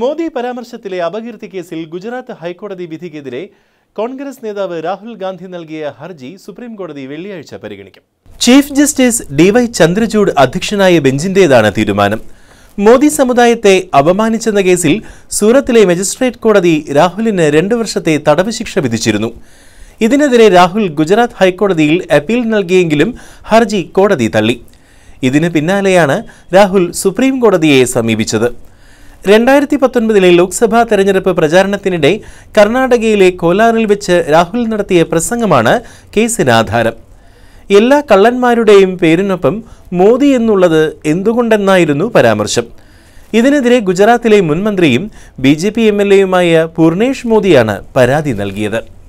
മോദി പരാമർശത്തിലെ അപകീർത്തി കേസിൽ ഗുജറാത്ത് ഹൈക്കോടതി വിധിക്കെതിരെ കോൺഗ്രസ് നേതാവ് രാഹുൽ ഗാന്ധി നൽകിയ ഹർജി സുപ്രീം കോടതി വെള്ളിയാഴ്ച പരിഗണിക്കും ചീഫ് ജസ്റ്റിസ് ഡിവൈ ചന്ദ്രചൂഡ് അധ്യക്ഷനായ ബെഞ്ചിന്റേതാണ് തീരുമാനം മോദി സമുദായത്തെ അപമാനിച്ചെന്ന കേസിൽ സൂറത്തിലെ മജിസ്ട്രേറ്റ് കോടതി രാഹുലിന് രണ്ടു വർഷത്തെ തടവ് ശിക്ഷ വിധിച്ചിരുന്നു ഇതിനെതിരെ രാഹുൽ ഗുജറാത്ത് ഹൈക്കോടതിയിൽ അപ്പീൽ നൽകിയെങ്കിലും ഹർജി കോടതി തള്ളി ഇതിന് പിന്നാലെയാണ് രാഹുൽ സുപ്രീം കോടതിയെ സമീപിച്ചത് രണ്ടായിരത്തി പത്തൊൻപതിലെ ലോക്സഭാ തെരഞ്ഞെടുപ്പ് പ്രചാരണത്തിനിടെ കർണാടകയിലെ കോലാറിൽ വെച്ച് രാഹുൽ നടത്തിയ പ്രസംഗമാണ് കേസിന് ആധാരം എല്ലാ കള്ളന്മാരുടെയും പേരിനൊപ്പം മോദി എന്നുള്ളത് എന്തുകൊണ്ടെന്നായിരുന്നു പരാമർശം ഇതിനെതിരെ ഗുജറാത്തിലെ മുൻമന്ത്രിയും B J P M L എയുമായ പൂർണേഷ് മോദിയാണ് പരാതി നൽകിയത്